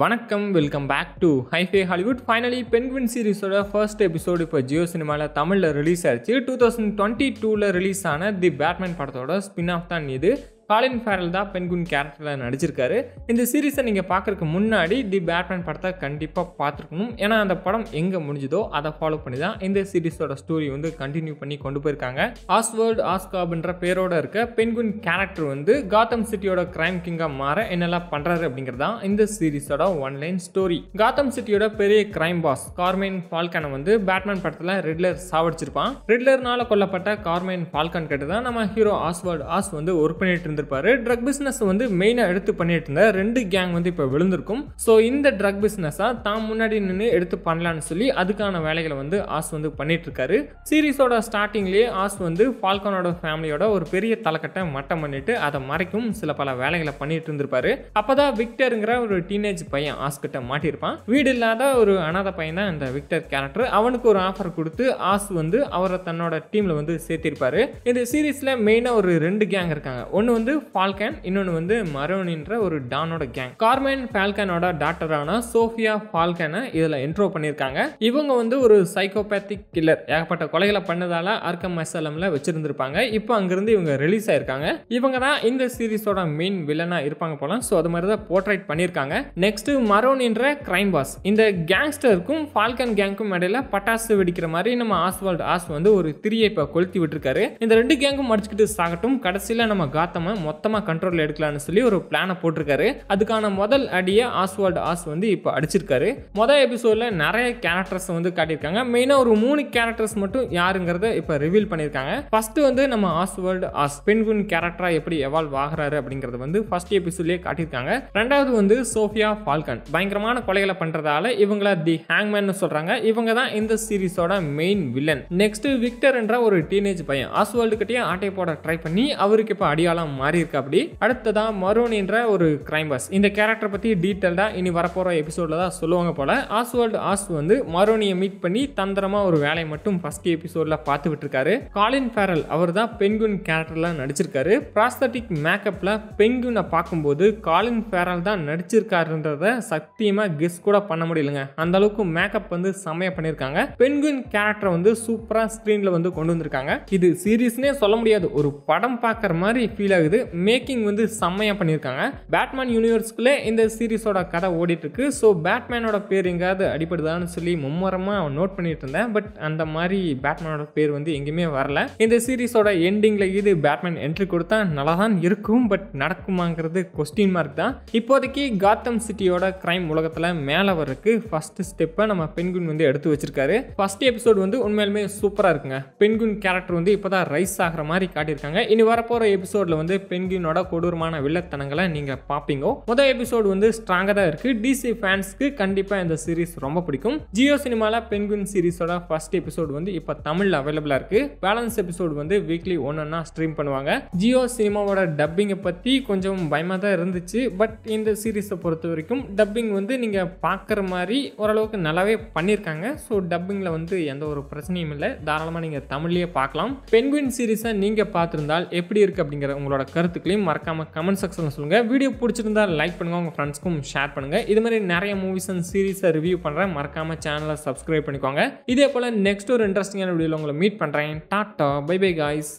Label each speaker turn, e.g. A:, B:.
A: வணக்கம் welcome back to ஹைஃபே Hollywood finally Penguin சீரிஸோட ஃபர்ஸ்ட் எபிசோடு இப்போ ஜியோ சினிமாவில் தமிழில் ரிலீஸ் ஆயிடுச்சு டூ தௌசண்ட் டுவெண்ட்டி டூவில் ரிலீஸ் ஆன தி பேட்மேன் படத்தோட ஸ்பின் ஆஃப் தான் இது காலின் ஃபேரல் தான் பென்குன் கேரக்டரில் நடிச்சிருக்காரு இந்த சீரீஸை நீங்கள் பார்க்குறதுக்கு முன்னாடி தி பேட்மேன் படத்தை கண்டிப்பாக பார்த்துருக்கணும் ஏன்னா அந்த படம் எங்கே முடிஞ்சதோ அதை ஃபாலோ பண்ணி தான் இந்த சீரீஸோட ஸ்டோரி வந்து கண்டினியூ பண்ணி கொண்டு போயிருக்காங்க ஆஸ்வேர்ட் ஆஸ்காப்ன்ற பேரோட இருக்க பென்குன் கேரக்டர் வந்து காத்தம் சிட்டியோட கிரைம் கிங்காக மாற என்னெல்லாம் பண்ணுறாரு அப்படிங்கிறது தான் இந்த சீரீஸோட ஒன்லைன் ஸ்டோரி காத்தம் சிட்டியோட பெரிய கிரைம் பாஸ் கார்மேன் பால்கனை வந்து பேட்மேன் படத்தில் ரெட்லர் சாவடிச்சிருப்பான் ரெட்லர்னால கொல்லப்பட்ட கார்மேன் ஃபால்கன் கிட்ட தான் நம்ம ஹீரோ ஆஸ்வர்ட் ஆஸ் வந்து ஒர்க் பண்ணிட்டு இருந்திருப்பாரு ட்ரக் பிஸ்னஸ் வந்து மெயினாக எடுத்து பண்ணிட்டு இருந்த ரெண்டு கேங் வந்து இப்போ விழுந்திருக்கும் ஸோ இந்த ட்ரக் பிஸ்னஸாக தான் முன்னாடி நின்று எடுத்து பண்ணலான்னு சொல்லி அதுக்கான வேலைகளை வந்து ஆஸ் வந்து பண்ணிட்டு இருக்காரு சீரீஸோட ஸ்டார்டிங்லேயே ஆஸ் வந்து ஃபால்கனோட ஃபேமிலியோட ஒரு பெரிய தலைக்கட்டை மட்டம் பண்ணிட்டு அதை மறைக்கும் சில பல வேலைகளை பண்ணிட்டு இருந்திருப்பாரு அப்போதான் விக்டருங்கிற ஒரு டீனேஜ் பையன் ஆஸ் கிட்ட மாட்டியிருப்பான் வீடு இல்லாத ஒரு அனாத பையன் தான் இந்த விக்டர் கேரக்டர் அவனுக்கு ஒரு ஆஃபர் கொடுத்து ஆஸ் வந்து அவரை தன்னோட டீம்ல வந்து சேர்த்திருப்பாரு இந்த சீரீஸ்ல மெயினாக ஒரு ரெண்டு கேங் இருக்காங்க ஒன்னு வந்து வந்து ஃபால்கன் இன்னொன்று வந்து மரோனின்ற ஒரு டானோட கேங் கார்மேன் ஃபால்கனோட டாக்டரான சோஃபியா ஃபால்கனை இதில் என்ட்ரோ பண்ணியிருக்காங்க இவங்க வந்து ஒரு சைக்கோபேத்திக் கில்லர் ஏகப்பட்ட கொலைகளை பண்ணதால அர்க்கம் மசாலமில் வச்சிருந்திருப்பாங்க இப்போ அங்கேருந்து இவங்க ரிலீஸ் ஆயிருக்காங்க இவங்க தான் இந்த சீரீஸோட மெயின் வில்லனாக இருப்பாங்க போலாம் ஸோ அது மாதிரி தான் போர்ட்ரைட் பண்ணியிருக்காங்க நெக்ஸ்ட் மரோனின்ற கிரைம் பாஸ் இந்த கேங்ஸ்டருக்கும் ஃபால்கன் கேங்க்கும் இடையில பட்டாசு வெடிக்கிற மாதிரி நம்ம ஆஸ்வால்ட் ஆஸ் வந்து ஒரு திரியை இப்போ கொளுத்தி விட்டுருக்காரு இந்த ரெண்டு கேங்கும் மடிச்சுக்கிட்டு சாகட்டும் கடைசியில் நம்ம காத்தம இல்லாமல் மொத்தமாக கண்ட்ரோலில் எடுக்கலாம்னு சொல்லி ஒரு பிளானை போட்டிருக்காரு அதுக்கான முதல் அடியை ஆஸ்வால்டு ஆஸ் வந்து இப்போ அடிச்சிருக்காரு மொதல் எபிசோடில் நிறைய கேரக்டர்ஸ் வந்து காட்டியிருக்காங்க மெயினாக ஒரு மூணு கேரக்டர்ஸ் மட்டும் யாருங்கிறத இப்போ ரிவீல் பண்ணியிருக்காங்க ஃபஸ்ட்டு வந்து நம்ம ஆஸ்வால்டு ஆஸ் பெண்குன் கேரக்டராக எப்படி எவால்வ் ஆகிறாரு அப்படிங்கிறத வந்து ஃபர்ஸ்ட் எபிசோட்லேயே காட்டியிருக்காங்க ரெண்டாவது வந்து சோஃபியா ஃபால்கன் பயங்கரமான கொலைகளை பண்ணுறதால இவங்கள தி ஹேங்மேன் சொல்கிறாங்க இவங்க தான் இந்த சீரீஸோட மெயின் வில்லன் நெக்ஸ்ட் விக்டர் என்ற ஒரு டீனேஜ் பையன் ஆஸ்வால்டு கிட்டேயே ஆட்டை போட ட்ரை பண்ணி அவருக்கு இப்போ அடியாளம் மாறி இருக்கு அப்படி அடுத்ததான் மருன் என்ற ஒரு கிரைம் பாஸ் இந்த கேரக்டர் பற்றி டீட்டெயில்டாக இனி வரப்போகிற எபிசோட்ல தான் சொல்லுவாங்க போல் ஆஸ்வால்டு ஆஸ் வந்து மரோனியை மீட் பண்ணி தந்திரமா ஒரு வேலையை மட்டும் ஃபர்ஸ்ட் எபிசோட்ல பார்த்து விட்டுருக்காரு காலின் ஃபேரல் அவர் தான் பெங்குன் கேரக்டரில் நடிச்சிருக்காரு ப்ராஸ்தட்டிக் மேக்கப்பில் பெங்குனை பார்க்கும்போது காலின் ஃபேரல் தான் நடிச்சிருக்காருன்றத சத்தியமா கெஸ் கூட பண்ண முடியலங்க அந்த அளவுக்கு மேக்கப் வந்து செமைய பண்ணியிருக்காங்க பெங்குன் கேரக்டர் வந்து சூப்பராக ஸ்க்ரீனில் வந்து கொண்டு வந்திருக்காங்க இது சீரியஸ்னே சொல்ல முடியாது ஒரு படம் பார்க்குற மாதிரி ஃபீல் ஆகுது இருக்குது மேக்கிங் வந்து செம்மையாக பண்ணியிருக்காங்க பேட்மேன் யூனிவர்ஸ்குள்ளே இந்த சீரீஸோட கதை ஓடிட்டுருக்கு ஸோ பேட்மேனோட பேர் எங்கேயாவது அடிப்படுதான்னு சொல்லி மும்முரமாக நோட் பண்ணிட்டு இருந்தேன் பட் அந்த மாதிரி பேட்மேனோட பேர் வந்து எங்கேயுமே வரல இந்த சீரீஸோட எண்டிங்கில் இது பேட்மேன் என்ட்ரி கொடுத்தா நல்லா தான் இருக்கும் பட் நடக்குமாங்கிறது கொஸ்டின் மார்க் தான் இப்போதைக்கு காத்தம் சிட்டியோட கிரைம் உலகத்தில் மேலே வர்றதுக்கு ஃபர்ஸ்ட் ஸ்டெப்பை நம்ம பெண்குன் வந்து எடுத்து வச்சிருக்காரு ஃபர்ஸ்ட் எபிசோட் வந்து உண்மையிலுமே சூப்பராக இருக்குங்க பெண்குன் கேரக்டர் வந்து இப்போ தான் ரைஸ் ஆகிற மாதிரி காட்டியிருக்காங்க இனி வரப்போகிற எபிசோடில் வந்து ஜோசப் கொடூரமான வில்லத்தனங்களை நீங்கள் பார்ப்பீங்கோ முதல் எபிசோடு வந்து ஸ்ட்ராங்காக தான் இருக்குது டிசி ஃபேன்ஸ்க்கு கண்டிப்பாக இந்த சீரிஸ் ரொம்ப பிடிக்கும் ஜியோ சினிமாவில் பென்குயின் சீரிஸோட ஃபர்ஸ்ட் எபிசோடு வந்து இப்போ தமிழில் அவைலபிளாக இருக்குது பேலன்ஸ் எபிசோடு வந்து வீக்லி ஒன்றுன்னா ஸ்ட்ரீம் பண்ணுவாங்க ஜியோ சினிமாவோட டப்பிங்கை பற்றி கொஞ்சம் பயமாக தான் இருந்துச்சு பட் இந்த சீரீஸை பொறுத்த வரைக்கும் டப்பிங் வந்து நீங்கள் பார்க்குற மாதிரி ஓரளவுக்கு நல்லாவே பண்ணியிருக்காங்க ஸோ டப்பிங்கில் வந்து எந்த ஒரு பிரச்சனையும் இல்லை தாராளமாக நீங்கள் தமிழ்லேயே பார்க்கலாம் பென்குயின் சீரீஸை நீங்கள் பார்த்துருந்தால் எப்படி இருக்குது அப்படிங்கிற உங்களோட கருத்துக்களையும் மறக்காமல் கமெண்ட் செக்ஷனில் சொல்லுங்கள் வீடியோ பிடிச்சிருந்தா லைக் பண்ணுங்கள் உங்கள் ஃப்ரெண்ட்ஸ்க்கும் ஷேர் பண்ணுங்கள் இது மாதிரி நிறைய மூவிஸ் அண்ட் சீரிஸை ரிவ்யூ பண்ணுறேன் மறக்காமல் சேனலை சப்ஸ்கிரைப் பண்ணிக்கோங்க இதே போல் நெக்ஸ்ட் ஒரு இன்ட்ரெஸ்டிங்கான வீடியோவில் உங்களை மீட் பண்ணுறேன் டாட்டா பை பை காய்ஸ்